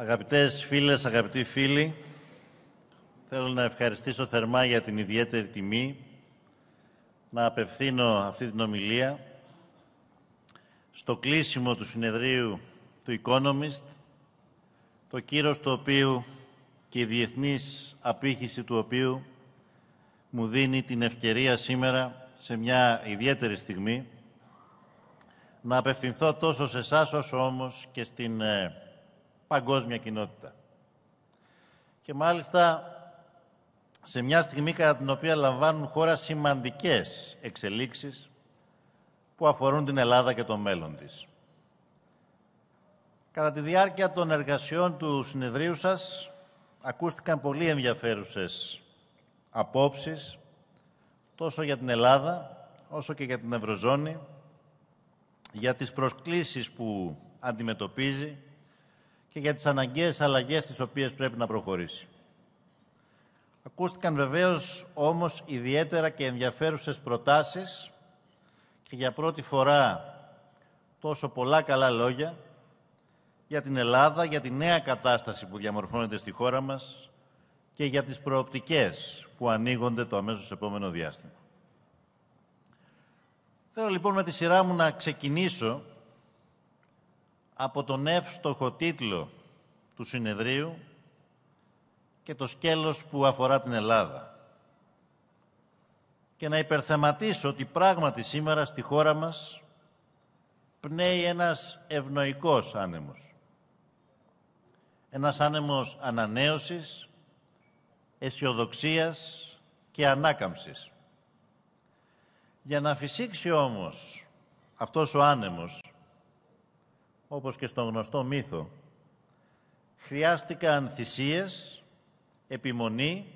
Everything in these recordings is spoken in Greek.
Αγαπητές φίλες, αγαπητοί φίλοι, θέλω να ευχαριστήσω θερμά για την ιδιαίτερη τιμή να απευθύνω αυτή την ομιλία στο κλείσιμο του συνεδρίου του Economist, το κύρος του οποίου και η διεθνής απήχηση του οποίου μου δίνει την ευκαιρία σήμερα σε μια ιδιαίτερη στιγμή να απευθυνθώ τόσο σε εσάς όσο όμως και στην ε, παγκόσμια κοινότητα. Και μάλιστα σε μια στιγμή κατά την οποία λαμβάνουν χώρα σημαντικές εξελίξεις που αφορούν την Ελλάδα και το μέλλον της. Κατά τη διάρκεια των εργασιών του συνεδρίου σας ακούστηκαν πολύ ενδιαφέρουσες απόψεις τόσο για την Ελλάδα όσο και για την Ευρωζώνη για τις προσκλήσεις που αντιμετωπίζει και για τις αναγκαίες αλλαγές τις οποίες πρέπει να προχωρήσει. Ακούστηκαν βεβαίως όμως ιδιαίτερα και ενδιαφέρουσες προτάσεις και για πρώτη φορά τόσο πολλά καλά λόγια για την Ελλάδα, για τη νέα κατάσταση που διαμορφώνεται στη χώρα μας και για τις προοπτικές που ανοίγονται το αμέσως επόμενο διάστημα. Θέλω λοιπόν με τη σειρά μου να ξεκινήσω από τον εύστοχο τίτλο του συνεδρίου και το σκέλος που αφορά την Ελλάδα. Και να υπερθεματίσω ότι πράγματι σήμερα στη χώρα μας πνέει ένας ευνοϊκός άνεμος. Ένας άνεμος ανανέωσης, αισιοδοξίας και ανάκαμψης. Για να φυσήξει όμως αυτός ο άνεμος όπως και στον γνωστό μύθο. Χρειάστηκαν θυσίες, επιμονή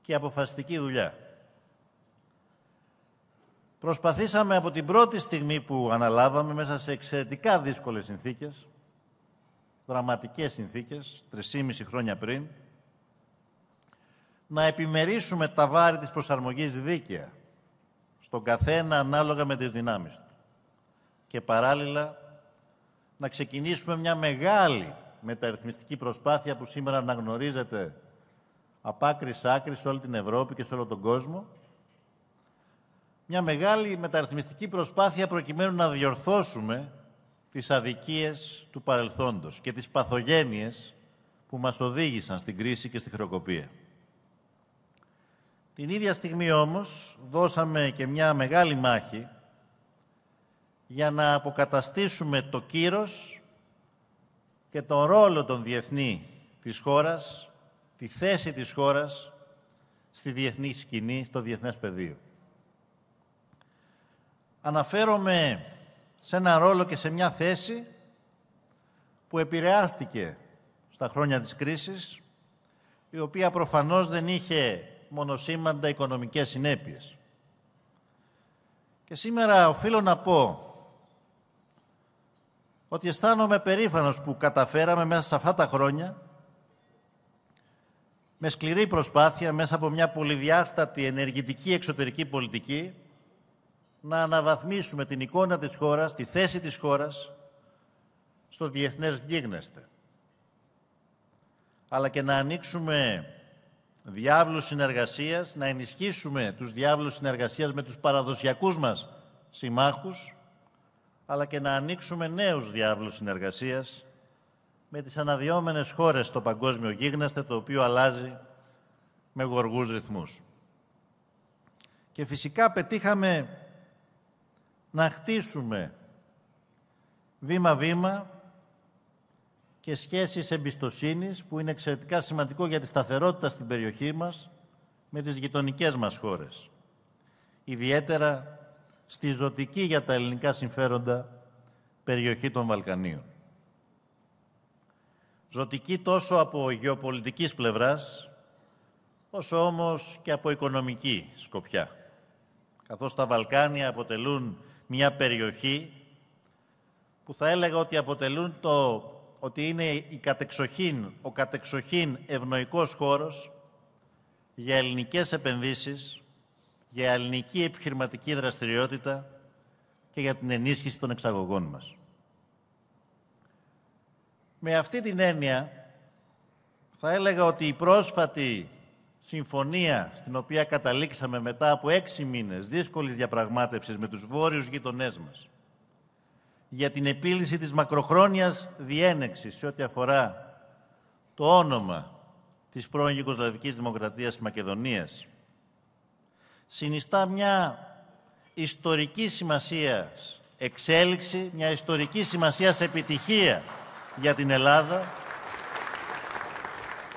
και αποφασιστική δουλειά. Προσπαθήσαμε από την πρώτη στιγμή που αναλάβαμε μέσα σε εξαιρετικά δύσκολες συνθήκες, δραματικές συνθήκες, 3,5 χρόνια πριν, να επιμερίσουμε τα βάρη της προσαρμογής δίκαια, στον καθένα ανάλογα με τις δυνάμεις του. Και παράλληλα να ξεκινήσουμε μια μεγάλη μεταρρυθμιστική προσπάθεια που σήμερα αναγνωρίζεται από άκρη σ' άκρη σε όλη την Ευρώπη και σε όλο τον κόσμο. Μια μεγάλη μεταρρυθμιστική προσπάθεια προκειμένου να διορθώσουμε τις αδικίες του παρελθόντος και τις παθογένειες που μας οδήγησαν στην κρίση και στη χρεοκοπία. Την ίδια στιγμή όμως δώσαμε και μια μεγάλη μάχη για να αποκαταστήσουμε το κύρος και τον ρόλο των διεθνή της χώρας, τη θέση της χώρας στη διεθνή σκηνή, στο διεθνές πεδίο. Αναφέρομαι σε ένα ρόλο και σε μια θέση που επηρεάστηκε στα χρόνια της κρίσης, η οποία προφανώς δεν είχε μονοσήμαντα οικονομικές συνέπειες. Και σήμερα οφείλω να πω ότι αισθάνομαι περήφανος που καταφέραμε μέσα σε αυτά τα χρόνια με σκληρή προσπάθεια, μέσα από μια πολυδιάστατη ενεργητική εξωτερική πολιτική, να αναβαθμίσουμε την εικόνα της χώρας, τη θέση της χώρας, στο διεθνές γίγνεσθε. Αλλά και να ανοίξουμε διάβλους συνεργασίας, να ενισχύσουμε τους διάβλους συνεργασίας με τους παραδοσιακούς μας συμμάχους, αλλά και να ανοίξουμε νέους διάβλους συνεργασίας με τις αναδυόμενες χώρες στο παγκόσμιο γίγναστε, το οποίο αλλάζει με γοργούς ρυθμούς. Και φυσικά πετύχαμε να χτίσουμε βήμα-βήμα και σχέσεις εμπιστοσύνης που είναι εξαιρετικά σημαντικό για τη σταθερότητα στην περιοχή μας με τις γειτονικές μας χώρες. Ιδιαίτερα στη ζωτική για τα ελληνικά συμφέροντα περιοχή των Βαλκανίων. Ζωτική τόσο από γεωπολιτικής πλευράς, όσο όμως και από οικονομική σκοπιά. Καθώς τα Βαλκάνια αποτελούν μια περιοχή που θα έλεγα ότι αποτελούν το ότι είναι η κατεξοχήν, ο κατεξοχήν ευνοϊκός χώρος για ελληνικές επενδύσεις για ελληνική επιχειρηματική δραστηριότητα και για την ενίσχυση των εξαγωγών μας. Με αυτή την έννοια, θα έλεγα ότι η πρόσφατη συμφωνία στην οποία καταλήξαμε μετά από έξι μήνες δύσκολης διαπραγμάτευσης με τους βόρειους γειτονές μας για την επίλυση της μακροχρόνιας διένεξης σε ό,τι αφορά το όνομα της πρώην Δημοκρατίας της Μακεδονίας συνιστά μια ιστορική σημασία εξέλιξη, μια ιστορική σημασία επιτυχία για την Ελλάδα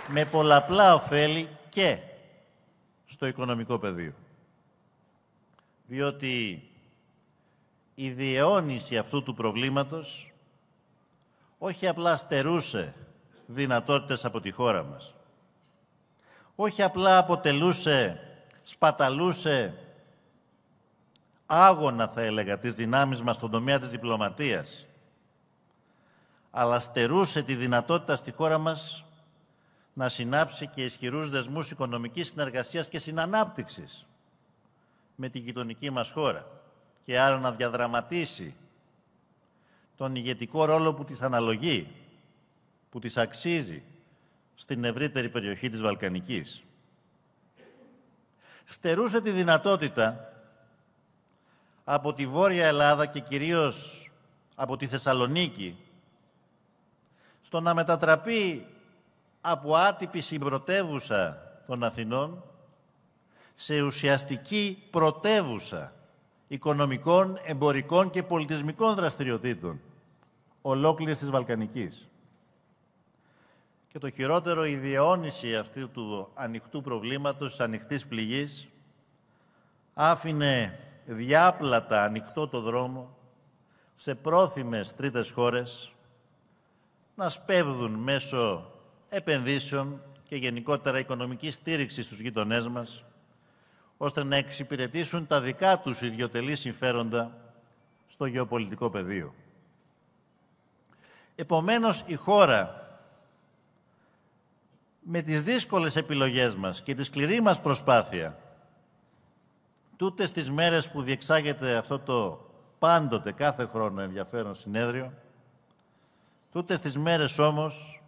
με πολλαπλά ωφέλη και στο οικονομικό πεδίο. Διότι η διαιώνιση αυτού του προβλήματος όχι απλά στερούσε δυνατότητες από τη χώρα μας, όχι απλά αποτελούσε σπαταλούσε άγωνα, θα έλεγα, τις δυνάμεις μας στον τομέα της διπλωματίας, αλλά στερούσε τη δυνατότητα στη χώρα μας να συνάψει και ισχυρούς δεσμούς οικονομικής συνεργασίας και συνανάπτυξης με τη γειτονική μας χώρα και άρα να διαδραματίσει τον ηγετικό ρόλο που της αναλογεί, που της αξίζει στην ευρύτερη περιοχή της Βαλκανικής στερούσε τη δυνατότητα από τη Βόρεια Ελλάδα και κυρίως από τη Θεσσαλονίκη στο να μετατραπεί από άτυπη συμπρωτεύουσα των Αθηνών σε ουσιαστική πρωτεύουσα οικονομικών, εμπορικών και πολιτισμικών δραστηριοτήτων ολόκληρης της Βαλκανικής και το χειρότερο η διαιώνιση αυτού του ανοιχτού προβλήματος, της ανοιχτής πληγής, άφηνε διάπλατα ανοιχτό το δρόμο σε πρόθυμες τρίτες χώρες να σπέβδουν μέσω επενδύσεων και γενικότερα οικονομικής στήριξης στους γειτονές μας, ώστε να εξυπηρετήσουν τα δικά τους ιδιωτελή συμφέροντα στο γεωπολιτικό πεδίο. Επομένως, η χώρα με τις δύσκολες επιλογές μας και τη σκληρή μας προσπάθεια, τούτες στις μέρες που διεξάγεται αυτό το πάντοτε κάθε χρόνο ενδιαφέρον συνέδριο, τούτες τις μέρες όμως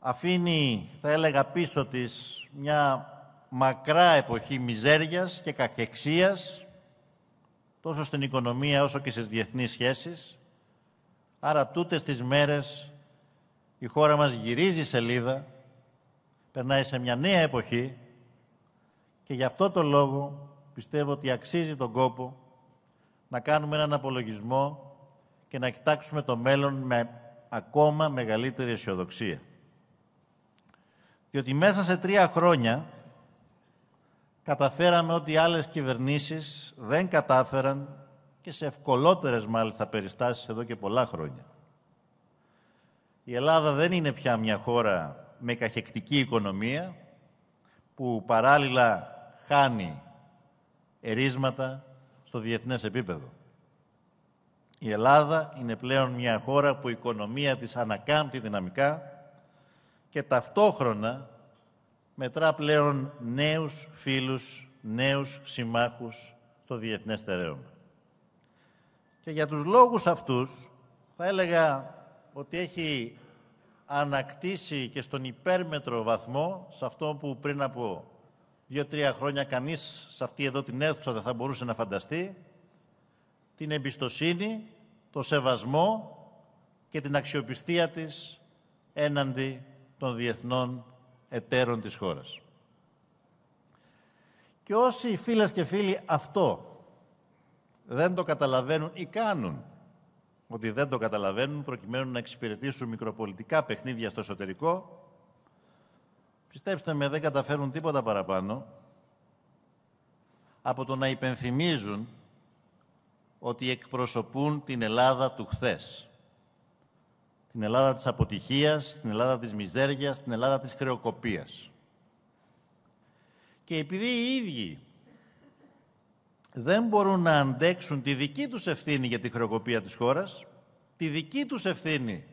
αφήνει, θα έλεγα, πίσω της μια μακρά εποχή μιζέριας και κακεξίας, τόσο στην οικονομία όσο και στις διεθνείς σχέσεις. Άρα τούτες τις μέρες η χώρα μας γυρίζει σελίδα, περνάει σε μια νέα εποχή και γι' αυτό το λόγο πιστεύω ότι αξίζει τον κόπο να κάνουμε έναν απολογισμό και να κοιτάξουμε το μέλλον με ακόμα μεγαλύτερη αισιοδοξία. Διότι μέσα σε τρία χρόνια καταφέραμε ό,τι άλλες κυβερνήσεις δεν κατάφεραν και σε ευκολότερες μάλιστα περιστάσεις εδώ και πολλά χρόνια. Η Ελλάδα δεν είναι πια μια χώρα με καχεκτική οικονομία που παράλληλα χάνει ερίσματα στο διεθνές επίπεδο. Η Ελλάδα είναι πλέον μια χώρα που η οικονομία της ανακάμπτει δυναμικά και ταυτόχρονα μετρά πλέον νέους φίλους, νέους συμμάχους στο διεθνές τερέωμα. Και για τους λόγους αυτούς, θα έλεγα ότι έχει ανακτήσει και στον υπέρμετρο βαθμό, σε αυτό που πριν από δύο-τρία χρόνια κανείς σε αυτή εδώ την αίθουσα δεν θα μπορούσε να φανταστεί, την εμπιστοσύνη, το σεβασμό και την αξιοπιστία της έναντι των διεθνών εταίρων της χώρας. Και όσοι φίλες και φίλοι αυτό δεν το καταλαβαίνουν ή κάνουν ότι δεν το καταλαβαίνουν προκειμένου να εξυπηρετήσουν μικροπολιτικά παιχνίδια στο εσωτερικό. Πιστέψτε με, δεν καταφέρουν τίποτα παραπάνω από το να υπενθυμίζουν ότι εκπροσωπούν την Ελλάδα του χθες. Την Ελλάδα της αποτυχίας, την Ελλάδα της μιζέριας, την Ελλάδα της χρεοκοπίας. Και επειδή οι ίδιοι δεν μπορούν να αντέξουν τη δική τους ευθύνη για τη χρεοκοπία της χώρας, τη δική τους ευθύνη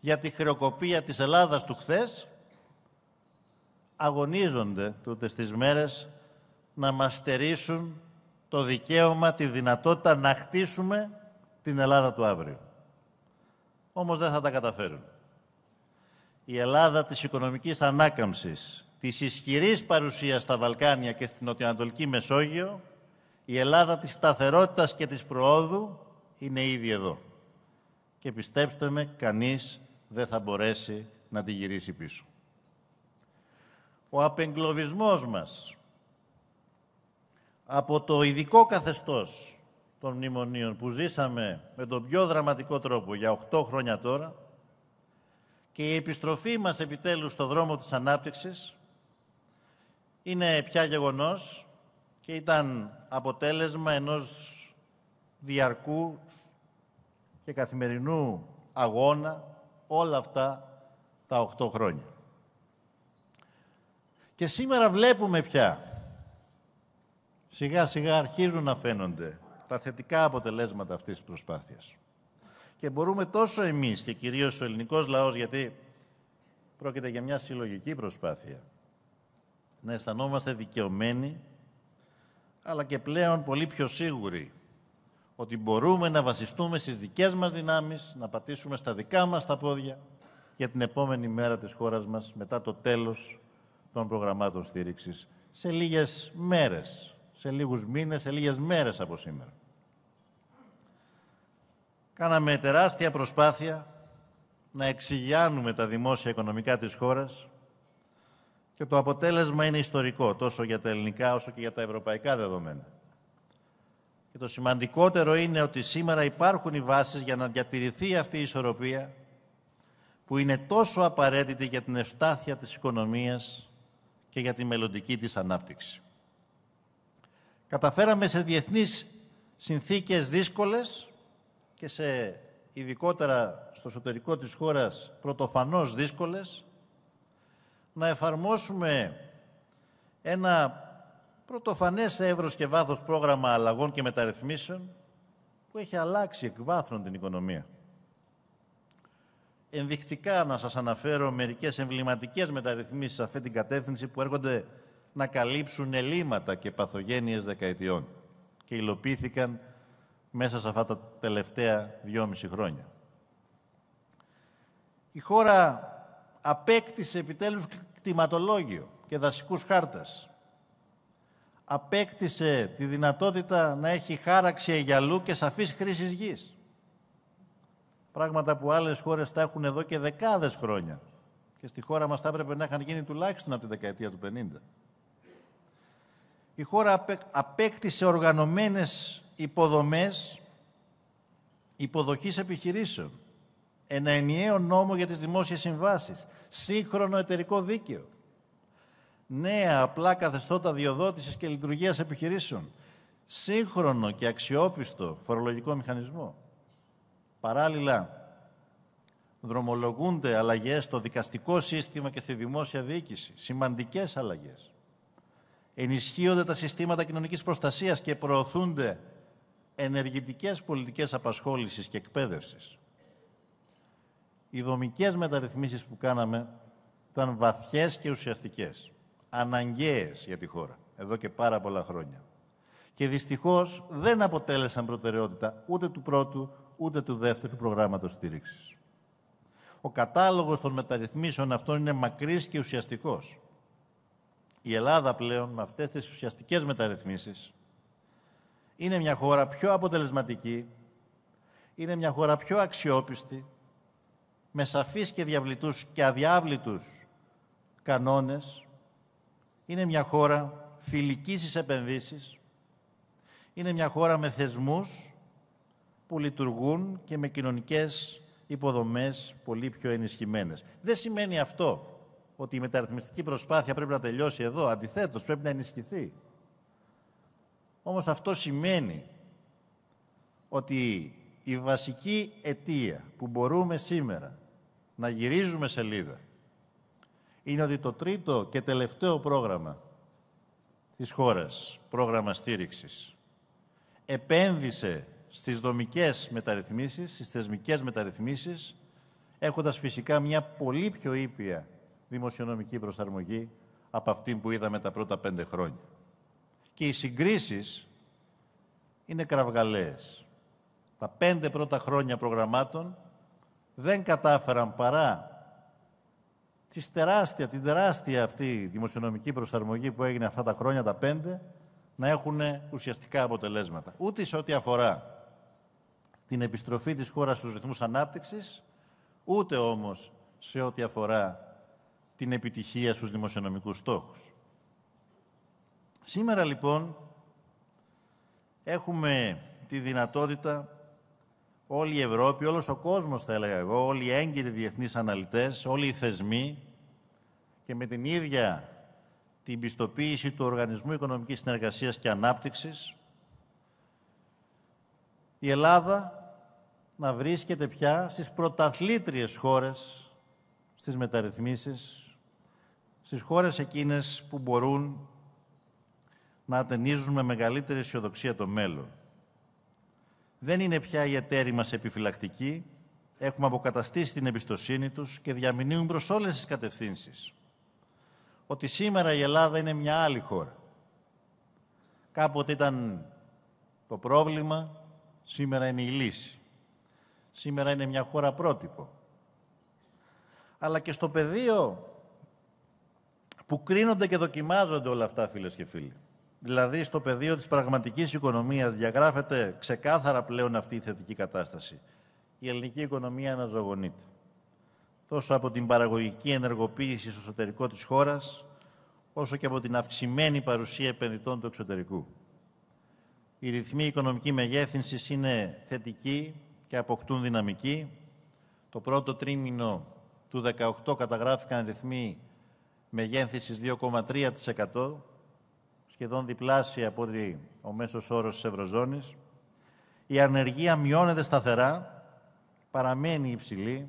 για τη χρεοκοπία της Ελλάδας του χθες, αγωνίζονται τότε στις μέρες να μας στερήσουν το δικαίωμα, τη δυνατότητα να χτίσουμε την Ελλάδα του αύριο. Όμως δεν θα τα καταφέρουν. Η Ελλάδα της οικονομικής ανάκαμψης, της ισχυρής παρουσίας στα Βαλκάνια και στην Νοτιοανατολική Μεσόγειο, η Ελλάδα της σταθερότητας και της προόδου είναι ήδη εδώ. Και πιστέψτε με, κανείς δεν θα μπορέσει να τη γυρίσει πίσω. Ο απεγκλωβισμός μας από το ειδικό καθεστώς των μνημονίων που ζήσαμε με τον πιο δραματικό τρόπο για 8 χρόνια τώρα και η επιστροφή μας επιτέλους στο δρόμο της ανάπτυξης είναι πια γεγονός και ήταν αποτέλεσμα ενός διαρκού και καθημερινού αγώνα όλα αυτά τα οχτώ χρόνια. Και σήμερα βλέπουμε πια, σιγά σιγά αρχίζουν να φαίνονται τα θετικά αποτελέσματα αυτής της προσπάθειας. Και μπορούμε τόσο εμείς και κυρίως ο ελληνικός λαός, γιατί πρόκειται για μια συλλογική προσπάθεια, να αισθανόμαστε δικαιωμένοι αλλά και πλέον πολύ πιο σίγουροι ότι μπορούμε να βασιστούμε στις δικές μας δυνάμεις, να πατήσουμε στα δικά μας τα πόδια για την επόμενη μέρα της χώρας μας μετά το τέλος των προγραμμάτων στήριξης σε λίγες μέρες, σε λίγους μήνες, σε λίγες μέρες από σήμερα. Κάναμε τεράστια προσπάθεια να εξηγιάνουμε τα δημόσια οικονομικά της χώρας και το αποτέλεσμα είναι ιστορικό, τόσο για τα ελληνικά όσο και για τα ευρωπαϊκά δεδομένα. Και το σημαντικότερο είναι ότι σήμερα υπάρχουν οι βάσεις για να διατηρηθεί αυτή η ισορροπία που είναι τόσο απαραίτητη για την ευστάθεια της οικονομίας και για τη μελλοντική της ανάπτυξη. Καταφέραμε σε διεθνείς συνθήκες δύσκολες και σε ειδικότερα στο εσωτερικό της χώρας πρωτοφανώς δύσκολες να εφαρμόσουμε ένα πρωτοφανές εύρος και βάθος πρόγραμμα αλλαγών και μεταρρυθμίσεων που έχει αλλάξει εκ βάθρων την οικονομία. Ενδεικτικά να σας αναφέρω μερικές εμβληματικές μεταρρυθμίσεις σε αυτή την κατεύθυνση που έρχονται να καλύψουν ελλείμματα και παθογένειες δεκαετιών και υλοποιήθηκαν μέσα σε αυτά τα τελευταία δυόμιση χρόνια. Η χώρα Απέκτησε επιτέλους κτηματολόγιο και δασικούς χάρτες. Απέκτησε τη δυνατότητα να έχει χάραξη αγιαλού και σαφής χρήσης γης. Πράγματα που άλλες χώρες τα έχουν εδώ και δεκάδες χρόνια. Και στη χώρα μας τα έπρεπε να είχαν γίνει τουλάχιστον από τη δεκαετία του 50. Η χώρα απέκτησε οργανωμένες υποδομές υποδοχής επιχειρήσεων ένα ενιαίο νόμο για τις δημόσιες συμβάσεις, σύγχρονο εταιρικό δίκαιο, νέα απλά καθεστώτα διοδότησης και λειτουργίας επιχειρήσεων, σύγχρονο και αξιόπιστο φορολογικό μηχανισμό. Παράλληλα, δρομολογούνται αλλαγές στο δικαστικό σύστημα και στη δημόσια διοίκηση, σημαντικές αλλαγές. Ενισχύονται τα συστήματα κοινωνικής προστασίας και προωθούνται ενεργητικές πολιτικές απασχόλησης και εκπαίδευσης. Οι δομικές μεταρρυθμίσεις που κάναμε ήταν βαθιές και ουσιαστικές. Αναγκαίες για τη χώρα, εδώ και πάρα πολλά χρόνια. Και δυστυχώς δεν αποτέλεσαν προτεραιότητα ούτε του πρώτου, ούτε του δεύτερου προγράμματος στήριξης. Ο κατάλογος των μεταρρυθμίσεων αυτών είναι μακρύς και ουσιαστικός. Η Ελλάδα πλέον με αυτές τις ουσιαστικές μεταρρυθμίσεις είναι μια χώρα πιο αποτελεσματική, είναι μια χώρα πιο αξιόπιστη, με σαφείς και διαβλητούς και αδιάβλητους κανόνες. Είναι μια χώρα φιλικής στις επενδύσεις. Είναι μια χώρα με θεσμούς που λειτουργούν και με κοινωνικές υποδομές πολύ πιο ενισχυμένες. Δεν σημαίνει αυτό ότι η μεταρρυθμιστική προσπάθεια πρέπει να τελειώσει εδώ. Αντιθέτως, πρέπει να ενισχυθεί. Όμως αυτό σημαίνει ότι η βασική αιτία που μπορούμε σήμερα να γυρίζουμε σελίδα είναι ότι το τρίτο και τελευταίο πρόγραμμα της χώρας, πρόγραμμα στήριξης, επένδυσε στις δομικές μεταρρυθμίσεις, στις θεσμικές μεταρρυθμίσεις, έχοντας φυσικά μια πολύ πιο ήπια δημοσιονομική προσαρμογή από αυτή που είδαμε τα πρώτα πέντε χρόνια. Και οι συγκρίσεις είναι κραυγαλαίες. Τα πέντε πρώτα χρόνια προγραμμάτων δεν κατάφεραν παρά της τεράστια, την τεράστια αυτή δημοσιονομική προσαρμογή που έγινε αυτά τα χρόνια, τα πέντε, να έχουν ουσιαστικά αποτελέσματα. Ούτε σε ό,τι αφορά την επιστροφή της χώρας στους ρυθμούς ανάπτυξης, ούτε όμως σε ό,τι αφορά την επιτυχία στους δημοσιονομικούς στόχους. Σήμερα λοιπόν έχουμε τη δυνατότητα όλη η Ευρώπη, όλος ο κόσμος θα έλεγα εγώ, όλοι οι έγκυροι διεθνείς αναλυτές, όλοι οι θεσμοί και με την ίδια την πιστοποίηση του Οργανισμού Οικονομικής Συνεργασίας και Ανάπτυξης, η Ελλάδα να βρίσκεται πια στις πρωταθλήτριες χώρες, στις μεταρρυθμίσεις, στις χώρες εκείνες που μπορούν να ατενίζουν με μεγαλύτερη αισιοδοξία το μέλλον. Δεν είναι πια οι εταίροι μας επιφυλακτικοί, έχουμε αποκαταστήσει την εμπιστοσύνη τους και διαμηνύουν προς όλες τις κατευθύνσεις. Ότι σήμερα η Ελλάδα είναι μια άλλη χώρα. Κάποτε ήταν το πρόβλημα, σήμερα είναι η λύση. Σήμερα είναι μια χώρα πρότυπο. Αλλά και στο πεδίο που κρίνονται και δοκιμάζονται όλα αυτά, φίλες και φίλοι δηλαδή στο πεδίο της πραγματικής οικονομίας, διαγράφεται ξεκάθαρα πλέον αυτή η θετική κατάσταση. Η ελληνική οικονομία αναζωογονείται. Τόσο από την παραγωγική ενεργοποίηση στο εσωτερικό της χώρας, όσο και από την αυξημένη παρουσία επενδυτών του εξωτερικού. Οι ρυθμοί οικονομική μεγέθυνσης είναι θετικοί και αποκτούν δυναμική. Το πρώτο τρίμηνο του 2018 καταγράφηκαν ρυθμοί μεγέθυνσης 2,3%, σχεδόν διπλάσια από ότι ο μέσος όρος της Ευρωζώνης. Η ανεργία μειώνεται σταθερά, παραμένει υψηλή,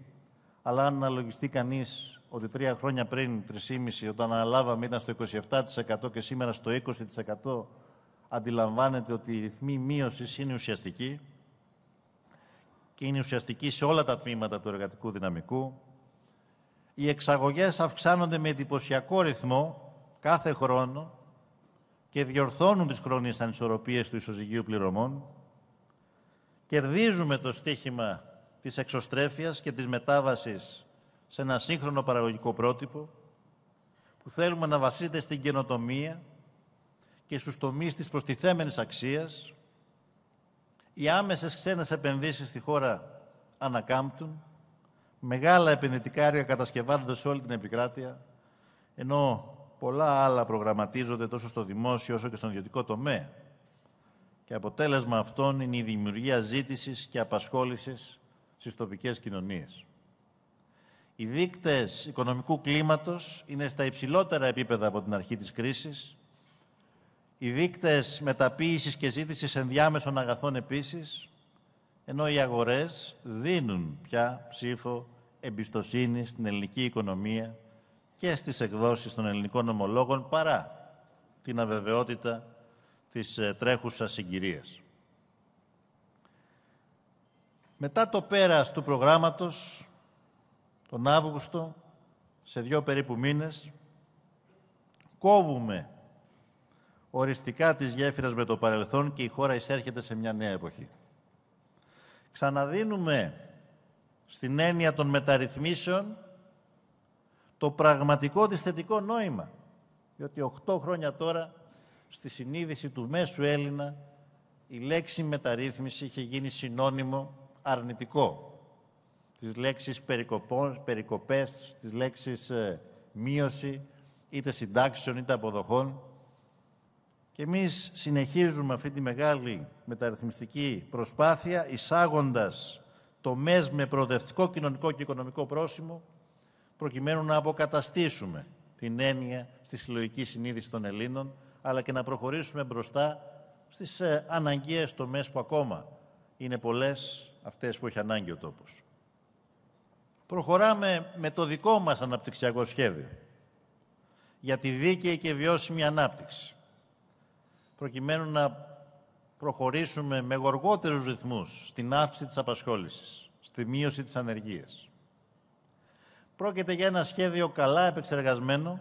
αλλά αν αναλογιστεί κανείς ότι τρία χρόνια πριν, 3,5, όταν αναλάβαμε ήταν στο 27% και σήμερα στο 20%, αντιλαμβάνεται ότι η ρυθμή μείωσης είναι ουσιαστική και είναι ουσιαστική σε όλα τα τμήματα του εργατικού δυναμικού. Οι εξαγωγές αυξάνονται με εντυπωσιακό ρυθμό κάθε χρόνο και διορθώνουν τις χρόνιες ανισορροπίες του ισοζυγίου πληρωμών, κερδίζουμε το στίχημα της εξωστρέφειας και της μετάβασης σε ένα σύγχρονο παραγωγικό πρότυπο που θέλουμε να βασίζεται στην καινοτομία και στους τομείς της προστιθέμενης αξίας. Οι άμεσες ξένες επενδύσεις στη χώρα ανακάμπτουν, μεγάλα έργα κατασκευάζονται σε όλη την επικράτεια, ενώ πολλά άλλα προγραμματίζονται τόσο στο δημόσιο όσο και στον ιδιωτικό τομέα. Και αποτέλεσμα αυτών είναι η δημιουργία ζήτησης και απασχόλησης στις τοπικές κοινωνίες. Οι δείκτες οικονομικού κλίματος είναι στα υψηλότερα επίπεδα από την αρχή της κρίσης. Οι δείκτες μεταποίησης και ζήτησης ενδιάμεσων αγαθών επίσης, ενώ οι αγορές δίνουν πια ψήφο εμπιστοσύνη στην ελληνική οικονομία και στις εκδόσεις των ελληνικών ομολόγων παρά την αβεβαιότητα της ε, τρέχουσας συγκυρίας. Μετά το πέρας του προγράμματος, τον Αύγουστο, σε δύο περίπου μήνες, κόβουμε οριστικά τις γέφυρες με το παρελθόν και η χώρα εισέρχεται σε μια νέα εποχή. Ξαναδίνουμε στην έννοια των μεταρρυθμίσεων το πραγματικό της θετικό νόημα. Διότι 8 χρόνια τώρα στη συνείδηση του μέσου Έλληνα η λέξη μεταρρύθμιση είχε γίνει συνώνυμο αρνητικό. Τις λέξεις περικοπές, τις λέξεις ε, μείωση, είτε συντάξεων είτε αποδοχών. Και εμείς συνεχίζουμε αυτή τη μεγάλη μεταρρυθμιστική προσπάθεια εισάγοντας το ΜΕΣ με προοδευτικό κοινωνικό και οικονομικό πρόσημο προκειμένου να αποκαταστήσουμε την έννοια στη συλλογική συνείδηση των Ελλήνων, αλλά και να προχωρήσουμε μπροστά στις ε, αναγκαίες τομές που ακόμα είναι πολλές αυτές που έχει ανάγκη ο τόπος. Προχωράμε με το δικό μας αναπτυξιακό σχέδιο για τη δίκαιη και βιώσιμη ανάπτυξη, προκειμένου να προχωρήσουμε με γοργότερους ρυθμούς στην αύξηση της απασχόλησης, στη μείωση της ανεργίας, Πρόκειται για ένα σχέδιο καλά επεξεργασμένο,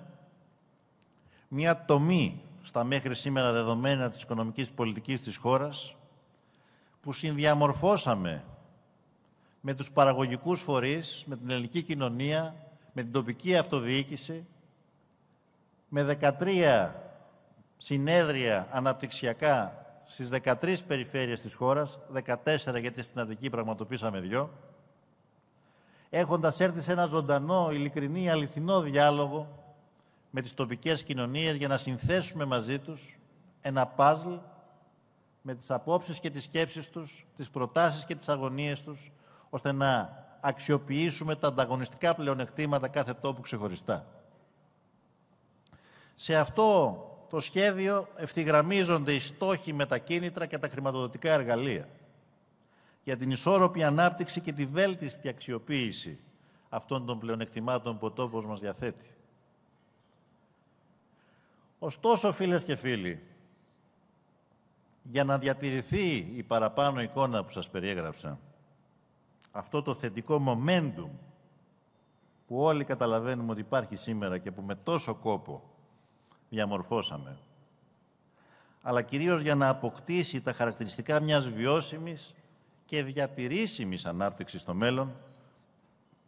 μια τομή στα μέχρι σήμερα δεδομένα της οικονομικής πολιτικής της χώρας, που συνδιαμορφώσαμε με τους παραγωγικούς φορείς, με την ελληνική κοινωνία, με την τοπική αυτοδιοίκηση, με 13 συνέδρια αναπτυξιακά στις 13 περιφέρειες της χώρας, 14 γιατί στην Αττική πραγματοποίησαμε δυο, έχοντας έρθει σε ένα ζωντανό, ειλικρινή, αληθινό διάλογο με τις τοπικές κοινωνίες για να συνθέσουμε μαζί τους ένα παζλ με τις απόψεις και τις σκέψεις τους, τις προτάσεις και τις αγωνίες τους, ώστε να αξιοποιήσουμε τα ανταγωνιστικά πλεονεκτήματα κάθε τόπου ξεχωριστά. Σε αυτό το σχέδιο ευθυγραμμίζονται οι στόχοι με τα κίνητρα και τα χρηματοδοτικά εργαλεία για την ισόρροπη ανάπτυξη και τη βέλτιστη αξιοποίηση αυτών των πλεονεκτημάτων που ο τόπος μας διαθέτει. Ωστόσο, φίλες και φίλοι, για να διατηρηθεί η παραπάνω εικόνα που σας περιέγραψα, αυτό το θετικό momentum που όλοι καταλαβαίνουμε ότι υπάρχει σήμερα και που με τόσο κόπο διαμορφώσαμε, αλλά κυρίως για να αποκτήσει τα χαρακτηριστικά μιας βιώσιμης και διατηρήσιμης ανάπτυξης στο μέλλον,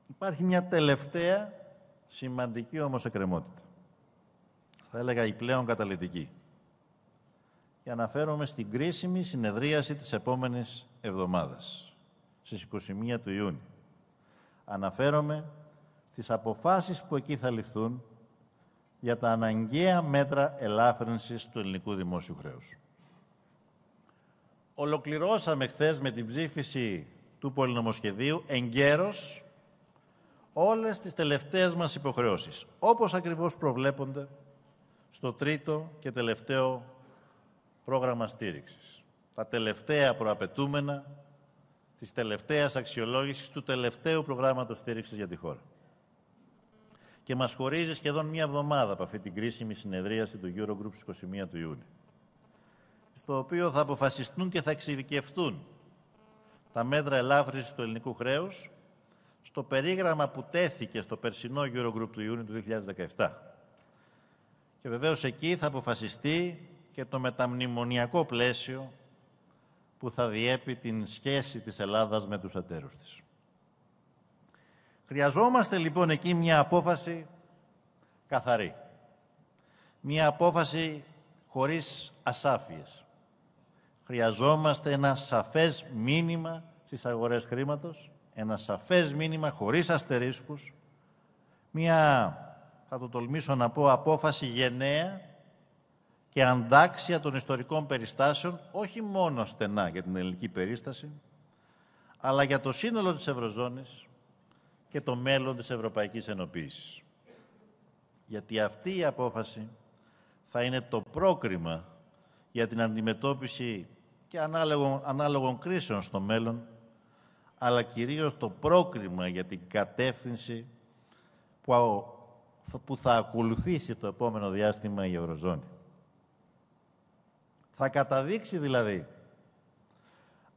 υπάρχει μια τελευταία σημαντική όμως εκκρεμότητα. Θα έλεγα η πλέον καταλητική. Και αναφέρομαι στην κρίσιμη συνεδρίαση της επόμενης εβδομάδας, στις 21 του Ιούνιου. Αναφέρομαι στις αποφάσεις που εκεί θα ληφθούν για τα αναγκαία μέτρα ελάφρυνσης του ελληνικού δημόσιου χρέους. Ολοκληρώσαμε χθες με την ψήφιση του πολυνομοσχεδίου εγκαίρως όλες τις τελευταίες μας υποχρεώσεις, όπως ακριβώς προβλέπονται στο τρίτο και τελευταίο πρόγραμμα στήριξης. Τα τελευταία προαπαιτούμενα της τελευταίας αξιολόγησης του τελευταίου προγράμματος στήριξης για τη χώρα. Και μας χωρίζει σχεδόν μία εβδομάδα από αυτή την κρίσιμη συνεδρίαση του Eurogroup 21 του Ιούνιου στο οποίο θα αποφασιστούν και θα εξειδικευτούν τα μέτρα ελάφρυνσης του ελληνικού χρέους στο περίγραμμα που τέθηκε στο περσινό Eurogroup του Ιούνιου του 2017. Και βεβαίως εκεί θα αποφασιστεί και το μεταμνημονιακό πλαίσιο που θα διέπει την σχέση της Ελλάδας με τους ατέρους της. Χρειαζόμαστε λοιπόν εκεί μια απόφαση καθαρή. Μια απόφαση χωρίς ασάφειες χρειαζόμαστε ένα σαφές μήνυμα στις αγορές χρήματος, ένα σαφές μήνυμα χωρίς αστερίσκους, μια, θα το τολμήσω να πω, απόφαση γενναία και αντάξια των ιστορικών περιστάσεων, όχι μόνο στενά για την ελληνική περίσταση, αλλά για το σύνολο της Ευρωζώνης και το μέλλον της Ευρωπαϊκής Ενοποίησης. Γιατί αυτή η απόφαση θα είναι το πρόκριμα για την αντιμετώπιση και ανάλογων, κρίσεων στο μέλλον, αλλά κυρίως το πρόκριμα για την κατεύθυνση που, θα ακολουθήσει το επόμενο διάστημα η Ευρωζώνη. Θα καταδείξει δηλαδή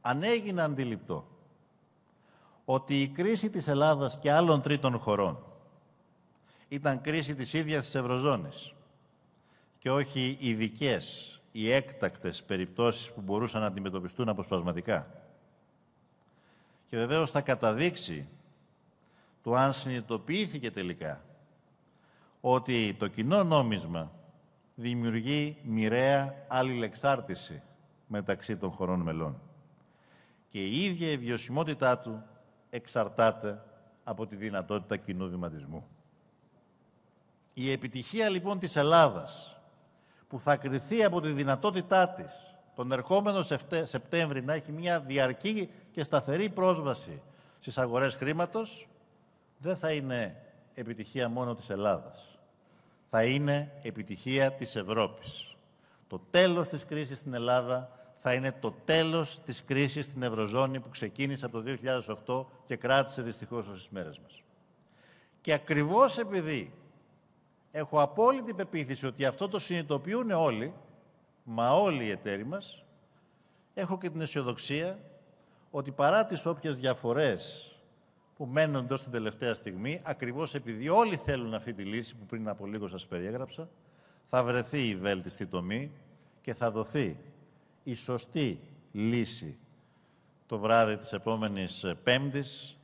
αν έγινε αντιληπτό ότι η κρίση της Ελλάδας και άλλων τρίτων χωρών ήταν κρίση της ίδιας της Ευρωζώνης και όχι ειδικές οι έκτακτες περιπτώσεις που μπορούσαν να αντιμετωπιστούν αποσπασματικά. Και βεβαίως θα καταδείξει το αν συνειδητοποιήθηκε τελικά ότι το κοινό νόμισμα δημιουργεί μοιραία αλληλεξάρτηση μεταξύ των χωρών μελών. Και η ίδια η βιωσιμότητά του εξαρτάται από τη δυνατότητα κοινού δηματισμού. Η επιτυχία λοιπόν της Ελλάδας που θα κριθεί από τη δυνατότητά της τον ερχόμενο Σεπτέμβρη να έχει μια διαρκή και σταθερή πρόσβαση στις αγορές χρήματος, δεν θα είναι επιτυχία μόνο της Ελλάδας. Θα είναι επιτυχία της Ευρώπης. Το τέλος της κρίσης στην Ελλάδα θα είναι το τέλος της κρίσης στην Ευρωζώνη που ξεκίνησε από το 2008 και κράτησε δυστυχώς όσες μέρες μας. Και ακριβώς επειδή Έχω απόλυτη πεποίθηση ότι αυτό το συνειδητοποιούν όλοι, μα όλοι οι εταίροι μας. Έχω και την αισιοδοξία ότι παρά τις όποιες διαφορές που μένουν εντός την τελευταία στιγμή, ακριβώς επειδή όλοι θέλουν αυτή τη λύση που πριν από λίγο σας περιέγραψα, θα βρεθεί η βέλτιστη τομή και θα δοθεί η σωστή λύση το βράδυ της επόμενης Πέμπτης,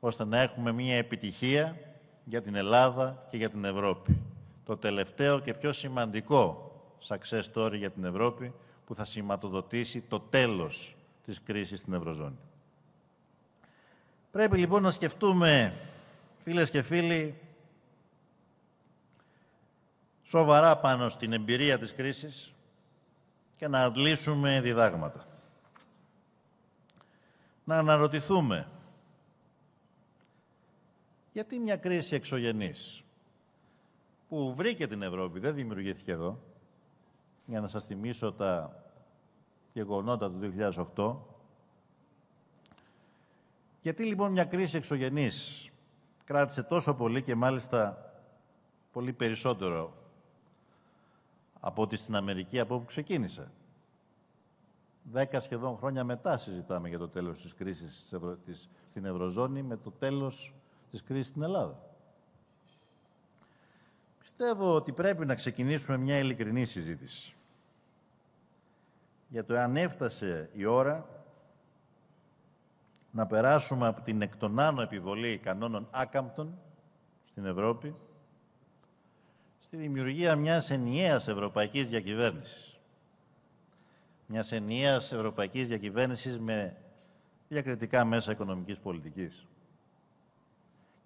ώστε να έχουμε μία επιτυχία για την Ελλάδα και για την Ευρώπη. Το τελευταίο και πιο σημαντικό success story για την Ευρώπη που θα σηματοδοτήσει το τέλος της κρίσης στην Ευρωζώνη. Πρέπει λοιπόν να σκεφτούμε, φίλες και φίλοι, σοβαρά πάνω στην εμπειρία της κρίσης και να αντλήσουμε διδάγματα. Να αναρωτηθούμε γιατί μια κρίση εξωγενής που βρήκε την Ευρώπη, δεν δημιουργήθηκε εδώ, για να σας θυμίσω τα γεγονότα του 2008. Γιατί λοιπόν μια κρίση εξωγενής κράτησε τόσο πολύ και μάλιστα πολύ περισσότερο από ότι στην Αμερική από όπου ξεκίνησε. Δέκα σχεδόν χρόνια μετά συζητάμε για το τέλος της κρίσης στην Ευρωζώνη με το τέλος της κρίσης στην Ελλάδα. Πιστεύω ότι πρέπει να ξεκινήσουμε μια ειλικρινή συζήτηση για το αν έφτασε η ώρα να περάσουμε από την εκ των άνω επιβολή κανόνων άκαμπτων στην Ευρώπη στη δημιουργία μιας ενιαίας ευρωπαϊκής διακυβέρνησης. Μιας ενιαίας ευρωπαϊκής διακυβέρνησης με διακριτικά μέσα οικονομικής πολιτικής.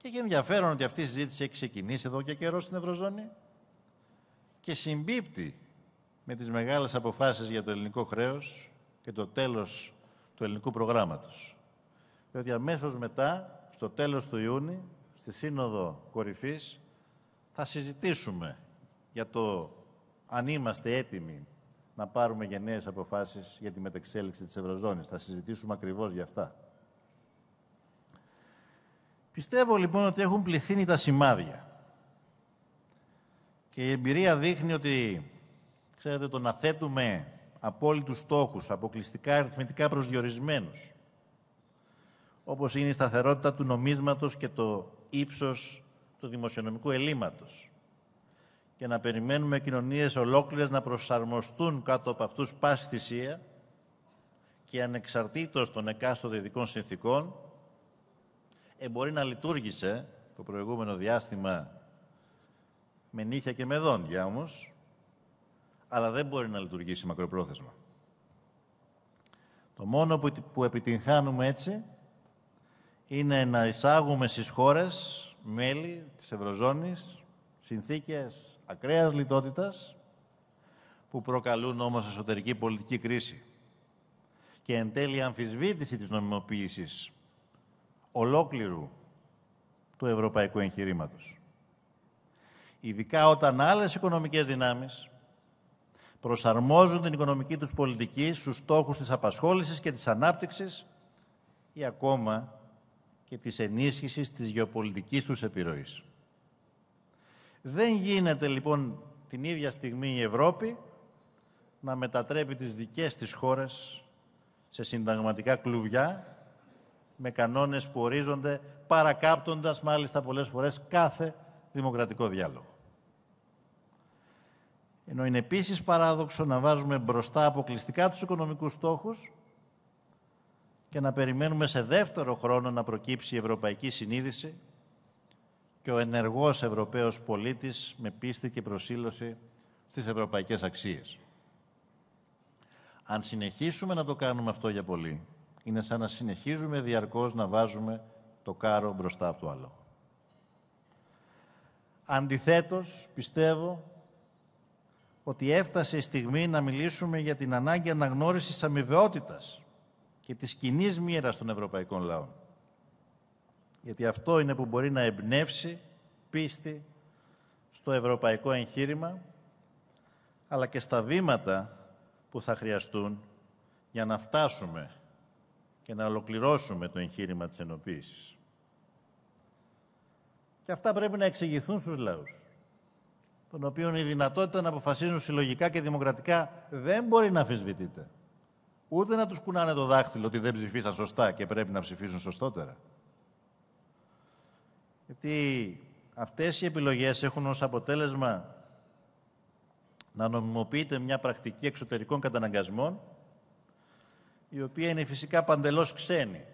Και έχει ενδιαφέρον ότι αυτή η συζήτηση έχει ξεκινήσει εδώ και καιρό στην Ευρωζώνη και συμπίπτει με τις μεγάλες αποφάσεις για το ελληνικό χρέος και το τέλος του ελληνικού προγράμματος. Διότι αμέσως μετά, στο τέλος του Ιούνιου, στη Σύνοδο Κορυφής, θα συζητήσουμε για το αν είμαστε έτοιμοι να πάρουμε γενναίες αποφάσεις για τη μετεξέλιξη της Ευρωζώνης. Θα συζητήσουμε ακριβώς για αυτά. Πιστεύω λοιπόν ότι έχουν πληθύνει τα σημάδια. Και η εμπειρία δείχνει ότι, ξέρετε, το να θέτουμε απόλυτους στόχους, αποκλειστικά αριθμητικά προσδιορισμένους, όπως είναι η σταθερότητα του νομίσματος και το ύψος του δημοσιονομικού ελλείμματος, και να περιμένουμε κοινωνίες ολόκληρες να προσαρμοστούν κάτω από αυτούς πάση θυσία και ανεξαρτήτως των εκάστοτε ειδικών συνθήκων, ε, μπορεί να λειτουργήσε το προηγούμενο διάστημα με νύχια και με δόντια όμως, αλλά δεν μπορεί να λειτουργήσει μακροπρόθεσμα. Το μόνο που, που επιτυγχάνουμε έτσι είναι να εισάγουμε στις χώρες μέλη της Ευρωζώνης συνθήκες ακραίας λιτότητας που προκαλούν όμως εσωτερική πολιτική κρίση και εν τέλει αμφισβήτηση της νομιμοποίησης ολόκληρου του ευρωπαϊκού εγχειρήματος. Ειδικά όταν άλλες οικονομικές δυνάμεις προσαρμόζουν την οικονομική τους πολιτική στους στόχους της απασχόλησης και της ανάπτυξης ή ακόμα και της ενίσχυσης της γεωπολιτικής τους επιρροής. Δεν γίνεται λοιπόν την ίδια στιγμή η Ευρώπη να μετατρέπει τις δικές της χώρες σε συνταγματικά κλουβιά με κανόνες που ορίζονται, παρακάπτοντας μάλιστα πολλές φορές κάθε δημοκρατικό διάλογο. Ενώ είναι επίσης παράδοξο να βάζουμε μπροστά αποκλειστικά τους οικονομικούς στόχους και να περιμένουμε σε δεύτερο χρόνο να προκύψει η ευρωπαϊκή συνείδηση και ο ενεργός Ευρωπαίος πολίτης με πίστη και προσήλωση στις ευρωπαϊκές αξίες. Αν συνεχίσουμε να το κάνουμε αυτό για πολύ, είναι σαν να συνεχίζουμε διαρκώς να βάζουμε το κάρο μπροστά από το άλλο. Αντιθέτως, πιστεύω ότι έφτασε η στιγμή να μιλήσουμε για την ανάγκη αναγνώρισης αμοιβαιότητας και της κοινή μοίρας των ευρωπαϊκών λαών. Γιατί αυτό είναι που μπορεί να εμπνεύσει πίστη στο ευρωπαϊκό εγχείρημα, αλλά και στα βήματα που θα χρειαστούν για να φτάσουμε και να ολοκληρώσουμε το εγχείρημα της ενοποίησης. Και αυτά πρέπει να εξηγηθούν στους λαούς, των οποίων η δυνατότητα να αποφασίζουν συλλογικά και δημοκρατικά δεν μπορεί να αμφισβητείται. Ούτε να τους κουνάνε το δάχτυλο ότι δεν ψηφίσαν σωστά και πρέπει να ψηφίσουν σωστότερα. Γιατί αυτές οι επιλογές έχουν ως αποτέλεσμα να νομιμοποιείται μια πρακτική εξωτερικών καταναγκασμών η οποία είναι φυσικά παντελώς ξένη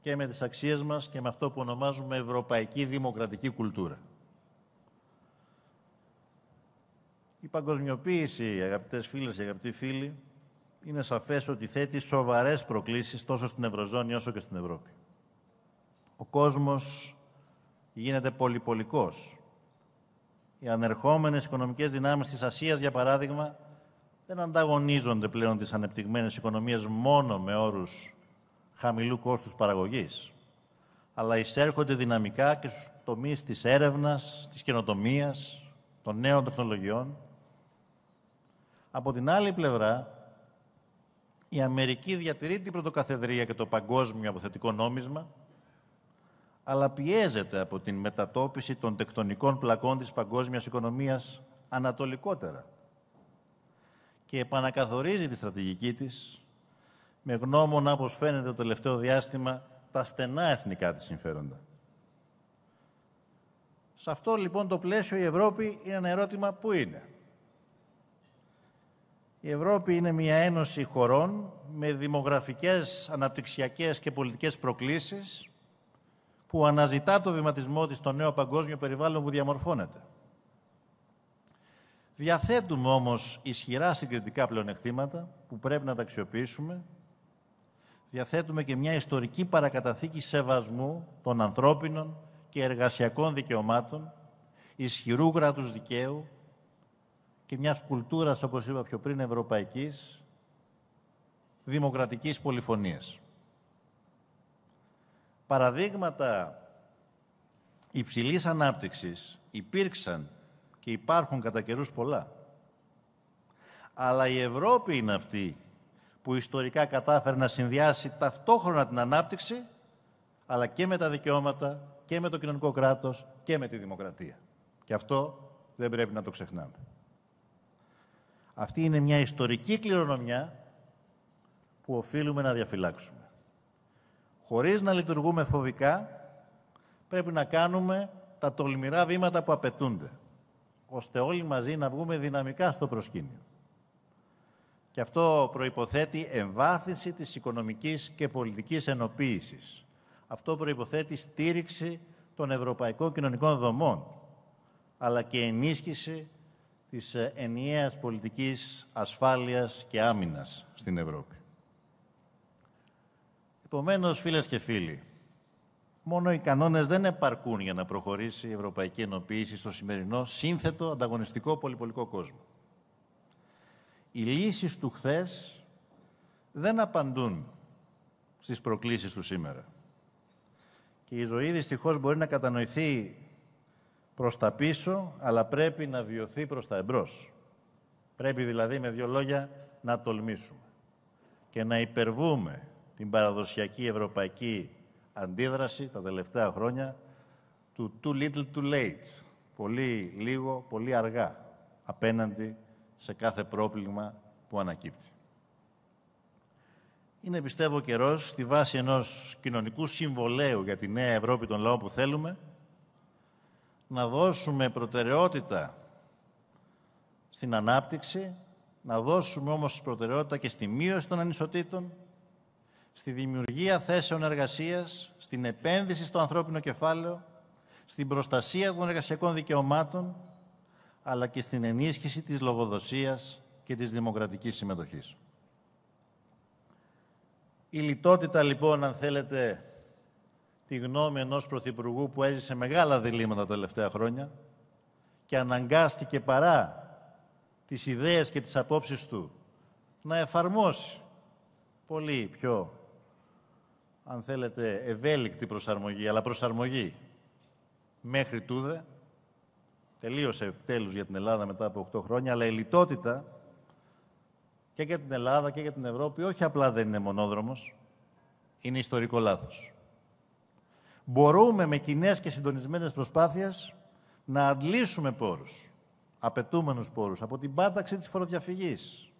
και με τις αξίες μας και με αυτό που ονομάζουμε ευρωπαϊκή δημοκρατική κουλτούρα. Η παγκοσμιοποίηση, αγαπητές φίλες και αγαπητοί φίλοι, είναι σαφές ότι θέτει σοβαρές προκλήσεις τόσο στην Ευρωζώνη όσο και στην Ευρώπη. Ο κόσμος γίνεται πολυπολικός. Οι ανερχόμενες οικονομικές δυνάμεις της Ασίας, για παράδειγμα, δεν ανταγωνίζονται πλέον τις ανεπτυγμένες οικονομίες μόνο με όρους χαμηλού κόστους παραγωγής, αλλά εισέρχονται δυναμικά και στους τομείς της έρευνας, της καινοτομίας, των νέων τεχνολογιών. Από την άλλη πλευρά, η Αμερική διατηρεί την πρωτοκαθεδρία και το παγκόσμιο αποθετικό νόμισμα, αλλά πιέζεται από την μετατόπιση των τεκτονικών πλακών της παγκόσμιας οικονομίας ανατολικότερα και επανακαθορίζει τη στρατηγική της με γνώμονα, όπως φαίνεται το τελευταίο διάστημα, τα στενά εθνικά της συμφέροντα. Σε αυτό λοιπόν το πλαίσιο η Ευρώπη είναι ένα ερώτημα που είναι. Η Ευρώπη είναι μια ένωση χωρών με δημογραφικές, αναπτυξιακές και πολιτικές προκλήσεις που αναζητά το βηματισμό της στο νέο παγκόσμιο περιβάλλον που διαμορφώνεται. Διαθέτουμε όμως ισχυρά συγκριτικά πλεονεκτήματα που πρέπει να τα αξιοποιήσουμε. Διαθέτουμε και μια ιστορική παρακαταθήκη σεβασμού των ανθρώπινων και εργασιακών δικαιωμάτων, ισχυρού κράτους δικαίου και μιας κουλτούρας, όπως είπα πιο πριν, ευρωπαϊκής, δημοκρατικής πολυφωνίας. Παραδείγματα υψηλής ανάπτυξης υπήρξαν και υπάρχουν κατά καιρούς πολλά. Αλλά η Ευρώπη είναι αυτή που ιστορικά κατάφερε να συνδυάσει ταυτόχρονα την ανάπτυξη, αλλά και με τα δικαιώματα, και με το κοινωνικό κράτος, και με τη δημοκρατία. Και αυτό δεν πρέπει να το ξεχνάμε. Αυτή είναι μια ιστορική κληρονομιά που οφείλουμε να διαφυλάξουμε. Χωρίς να λειτουργούμε φοβικά, πρέπει να κάνουμε τα τολμηρά βήματα που απαιτούνται ώστε όλοι μαζί να βγούμε δυναμικά στο προσκήνιο. Και αυτό προϋποθέτει εμβάθυνση της οικονομικής και πολιτικής ενοποίησης. Αυτό προϋποθέτει στήριξη των ευρωπαϊκών κοινωνικών δομών, αλλά και ενίσχυση της ε, ενιαίας πολιτικής ασφάλειας και άμυνας στην Ευρώπη. Επομένως, φίλες και φίλοι, μόνο οι κανόνες δεν επαρκούν για να προχωρήσει η ευρωπαϊκή ενοποίηση στο σημερινό σύνθετο ανταγωνιστικό πολυπολικό κόσμο. Οι λύσεις του χθες δεν απαντούν στις προκλήσεις του σήμερα. Και η ζωή δυστυχώς μπορεί να κατανοηθεί προς τα πίσω, αλλά πρέπει να βιωθεί προς τα εμπρός. Πρέπει δηλαδή, με δύο λόγια, να τολμήσουμε και να υπερβούμε την παραδοσιακή ευρωπαϊκή αντίδραση τα τελευταία χρόνια του too little too late. Πολύ λίγο, πολύ αργά απέναντι σε κάθε πρόβλημα που ανακύπτει. Είναι, πιστεύω, καιρός στη βάση ενός κοινωνικού συμβολέου για τη νέα Ευρώπη των λαών που θέλουμε, να δώσουμε προτεραιότητα στην ανάπτυξη, να δώσουμε όμως προτεραιότητα και στη μείωση των ανισοτήτων, στη δημιουργία θέσεων εργασίας, στην επένδυση στο ανθρώπινο κεφάλαιο, στην προστασία των εργασιακών δικαιωμάτων, αλλά και στην ενίσχυση της λογοδοσίας και της δημοκρατικής συμμετοχής. Η λιτότητα, λοιπόν, αν θέλετε, τη γνώμη ενός Πρωθυπουργού που έζησε μεγάλα διλήμματα τα τελευταία χρόνια και αναγκάστηκε παρά τις ιδέες και τις απόψεις του να εφαρμόσει πολύ πιο αν θέλετε, ευέλικτη προσαρμογή, αλλά προσαρμογή. Μέχρι τούδε, τελείωσε επιτέλου για την Ελλάδα μετά από 8 χρόνια, αλλά η λιτότητα και για την Ελλάδα και για την Ευρώπη όχι απλά δεν είναι μονόδρομος, είναι ιστορικό λάθος. Μπορούμε με κοινές και συντονισμένες προσπάθειες να αντλήσουμε πόρους, απαιτούμενους πόρους, από την πάταξη της φοροδιαφυγής,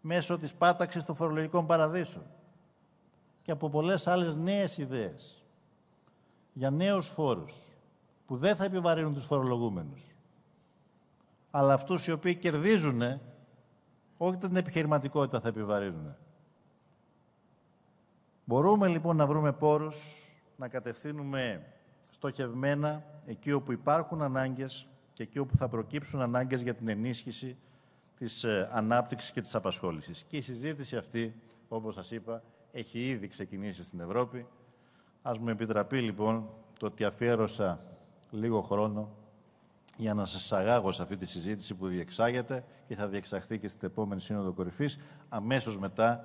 μέσω της πάταξης των φορολογικών παραδείσων, και από πολλές άλλες νέες ιδέες για νέους φόρους που δεν θα επιβαρύνουν τους φορολογούμενους αλλά αυτούς οι οποίοι κερδίζουν όχι την επιχειρηματικότητα θα επιβαρύνουν. Μπορούμε λοιπόν να βρούμε πόρους, να κατευθύνουμε στοχευμένα εκεί όπου υπάρχουν ανάγκες και εκεί όπου θα προκύψουν ανάγκες για την ενίσχυση της ε, ανάπτυξης και της απασχόλησης. Και η συζήτηση αυτή όπως σας είπα, έχει ήδη ξεκινήσει στην Ευρώπη. Ας μου επιτραπεί λοιπόν το ότι αφιέρωσα λίγο χρόνο για να σας αγάγω σε αυτή τη συζήτηση που διεξάγεται και θα διεξαχθεί και στην επόμενη Σύνοδο Κορυφής, αμέσως μετά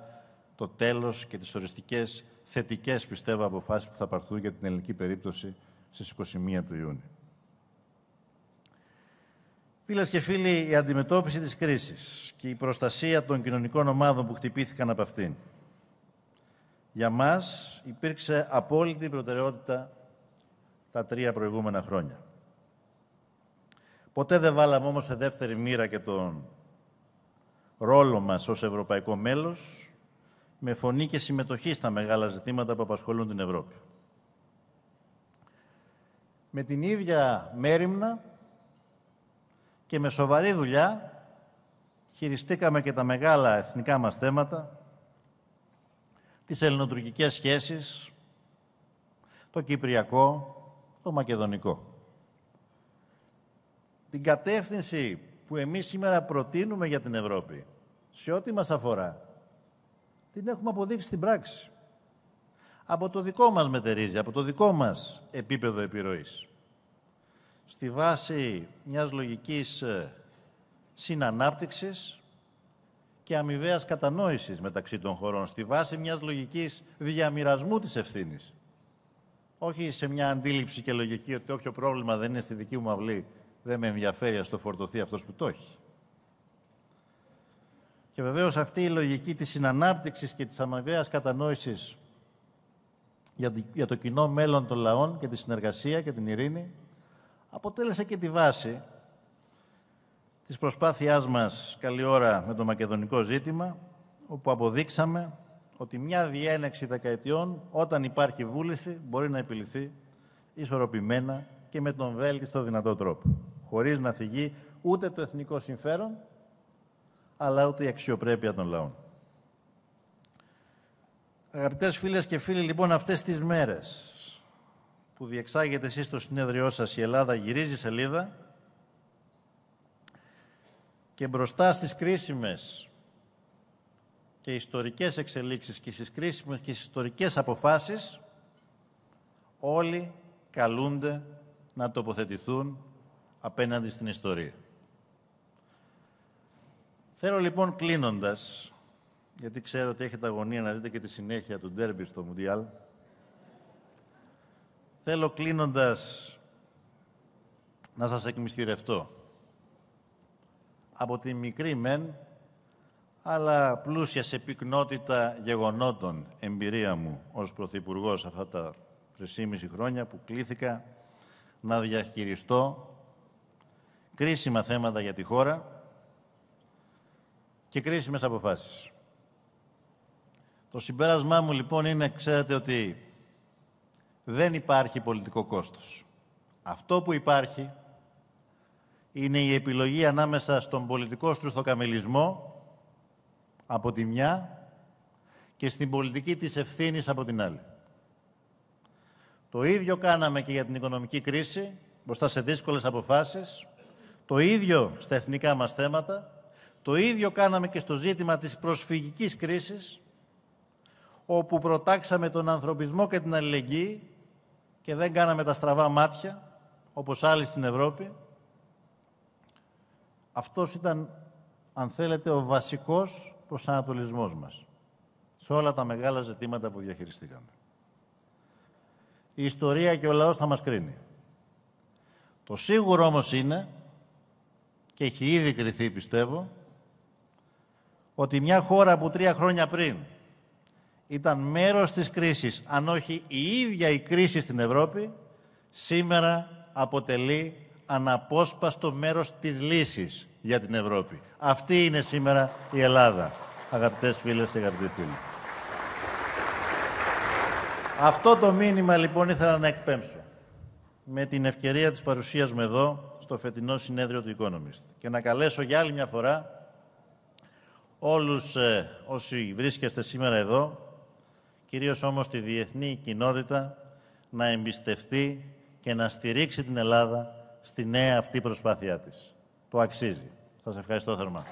το τέλος και τις οριστικές θετικές, πιστεύω, αποφάσεις που θα παρθούν για την ελληνική περίπτωση στις 21 του Ιούνιου. Φίλες και φίλοι, η αντιμετώπιση της κρίσης και η προστασία των κοινωνικών ομάδων που χτυπήθηκαν από αυτήν. Για μας υπήρξε απόλυτη προτεραιότητα τα τρία προηγούμενα χρόνια. Ποτέ δεν βάλαμε όμως σε δεύτερη μοίρα και τον ρόλο μας ως ευρωπαϊκό μέλος με φωνή και συμμετοχή στα μεγάλα ζητήματα που απασχολούν την Ευρώπη. Με την ίδια μέρημνα και με σοβαρή δουλειά χειριστήκαμε και τα μεγάλα εθνικά μας θέματα, τις ελληνοτουρκικές σχέσεις, το κυπριακό, το μακεδονικό. Την κατεύθυνση που εμείς σήμερα προτείνουμε για την Ευρώπη, σε ό,τι μας αφορά, την έχουμε αποδείξει στην πράξη. Από το δικό μας μετερίζει, από το δικό μας επίπεδο επιρροής στη βάση μιας λογικής ε, συνανάπτυξης και αμοιβαίας κατανόησης μεταξύ των χωρών, στη βάση μιας λογικής διαμοιρασμού της ευθύνης. Όχι σε μια αντίληψη και λογική ότι όποιο πρόβλημα δεν είναι στη δική μου αυλή, δεν με ενδιαφέρει ας το φορτωθεί αυτός που το έχει. Και βεβαίως αυτή η λογική της συνανάπτυξης και της αμοιβαίας κατανόησης για το κοινό μέλλον των λαών και τη συνεργασία και την ειρήνη αποτέλεσε και τη βάση της προσπάθειάς μας καλή ώρα με το μακεδονικό ζήτημα, όπου αποδείξαμε ότι μια διένεξη δεκαετιών, όταν υπάρχει βούληση, μπορεί να επιληθεί ισορροπημένα και με τον βέλτιστο δυνατό τρόπο, χωρίς να θυγεί ούτε το εθνικό συμφέρον, αλλά ούτε η αξιοπρέπεια των λαών. Αγαπητές φίλες και φίλοι, λοιπόν, αυτές τις μέρες που διεξάγεται εσείς στο συνέδριό σας η Ελλάδα γυρίζει σελίδα και μπροστά στις κρίσιμες και ιστορικές εξελίξεις και στις κρίσιμες και στις ιστορικές αποφάσεις όλοι καλούνται να τοποθετηθούν απέναντι στην ιστορία. Θέλω λοιπόν κλείνοντας, γιατί ξέρω ότι έχετε αγωνία να δείτε και τη συνέχεια του ντέρμπι στο Μουντιάλ, Θέλω κλείνοντας να σας εκμυστηρευτώ. Από τη μικρή μεν, αλλά πλούσια σε πυκνότητα γεγονότων εμπειρία μου ως Πρωθυπουργός αυτά τα 3,5 χρόνια που κλήθηκα να διαχειριστώ κρίσιμα θέματα για τη χώρα και κρίσιμες αποφάσεις. Το συμπέρασμά μου λοιπόν είναι, ξέρετε ότι δεν υπάρχει πολιτικό κόστος. Αυτό που υπάρχει είναι η επιλογή ανάμεσα στον πολιτικό στρουθοκαμελισμό από τη μια και στην πολιτική της ευθύνης από την άλλη. Το ίδιο κάναμε και για την οικονομική κρίση, μπροστά σε δύσκολες αποφάσεις, το ίδιο στα εθνικά μας θέματα, το ίδιο κάναμε και στο ζήτημα της προσφυγικής κρίσης, όπου προτάξαμε τον ανθρωπισμό και την αλληλεγγύη και δεν κάναμε τα στραβά μάτια, όπως άλλοι στην Ευρώπη. Αυτός ήταν, αν θέλετε, ο βασικός προσανατολισμός μας σε όλα τα μεγάλα ζητήματα που διαχειριστήκαμε. Η ιστορία και ο λαός θα μας κρίνει. Το σίγουρο όμως είναι, και έχει ήδη κριθεί πιστεύω, ότι μια χώρα που τρία χρόνια πριν ήταν μέρος της κρίσης, αν όχι η ίδια η κρίση στην Ευρώπη, σήμερα αποτελεί αναπόσπαστο μέρος της λύσης για την Ευρώπη. Αυτή είναι σήμερα η Ελλάδα, αγαπητές φίλες και αγαπητοί φίλοι. Αυτό το μήνυμα λοιπόν ήθελα να εκπέμψω με την ευκαιρία της παρουσίας μου εδώ στο φετινό συνέδριο του Economist και να καλέσω για άλλη μια φορά όλους ε, όσοι βρίσκεστε σήμερα εδώ κυρίως όμως τη διεθνή κοινότητα, να εμπιστευτεί και να στηρίξει την Ελλάδα στη νέα αυτή προσπάθειά της. Το αξίζει. Σας ευχαριστώ θερμά.